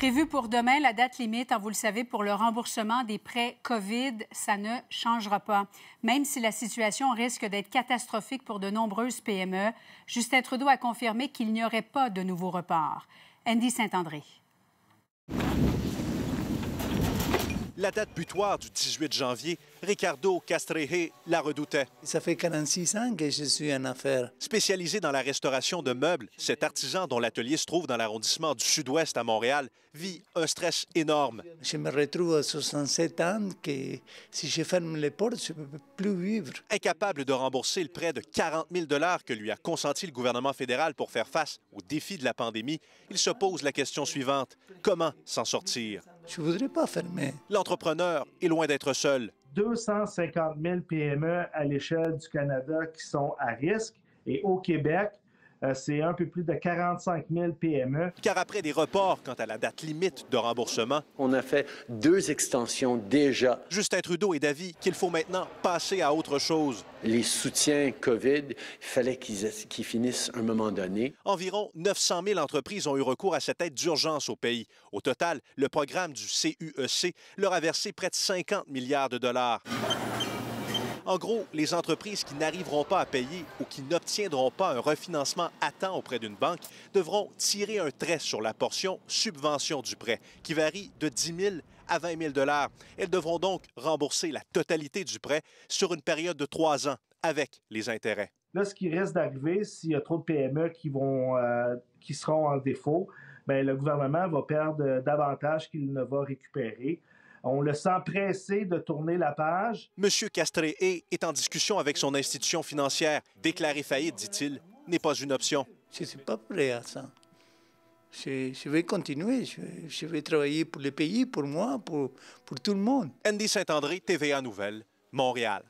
Prévu pour demain, la date limite, hein, vous le savez, pour le remboursement des prêts COVID, ça ne changera pas. Même si la situation risque d'être catastrophique pour de nombreuses PME, Justin Trudeau a confirmé qu'il n'y aurait pas de nouveaux reports. Andy Saint-André. la date butoir du 18 janvier, Ricardo Castreje la redoutait. Ça fait 46 ans que je suis en affaires. Spécialisé dans la restauration de meubles, cet artisan dont l'atelier se trouve dans l'arrondissement du sud-ouest à Montréal vit un stress énorme. Je me retrouve à 67 ans que si je ferme les portes, je ne peux plus vivre. Incapable de rembourser le prêt de 40 000 que lui a consenti le gouvernement fédéral pour faire face aux défis de la pandémie, il se pose la question suivante. Comment s'en sortir? Je ne voudrais pas fermer. L'entrepreneur est loin d'être seul. 250 000 PME à l'échelle du Canada qui sont à risque. Et au Québec, euh, c'est un peu plus de 45 000 PME. Car après des reports quant à la date limite de remboursement, on a fait deux extensions déjà. Justin Trudeau est d'avis qu'il faut maintenant passer à autre chose. Les soutiens COVID, il fallait qu'ils finissent à un moment donné. Environ 900 000 entreprises ont eu recours à cette aide d'urgence au pays. Au total, le programme du CUEC e leur a versé près de 50 milliards de dollars. En gros, les entreprises qui n'arriveront pas à payer ou qui n'obtiendront pas un refinancement à temps auprès d'une banque devront tirer un trait sur la portion subvention du prêt, qui varie de 10 000 à 20 000 Elles devront donc rembourser la totalité du prêt sur une période de trois ans avec les intérêts. Là, ce qui reste d'arriver, s'il y a trop de PME qui, vont, euh, qui seront en défaut, ben, le gouvernement va perdre davantage qu'il ne va récupérer. On le sent pressé de tourner la page. Monsieur Castré est en discussion avec son institution financière. Déclarer faillite, dit-il, n'est pas une option. Je ne suis pas prêt à ça. Je, vais continuer. Je, vais travailler pour le pays, pour moi, pour, pour tout le monde. Andy Saint-André, TVA Nouvelle, Montréal.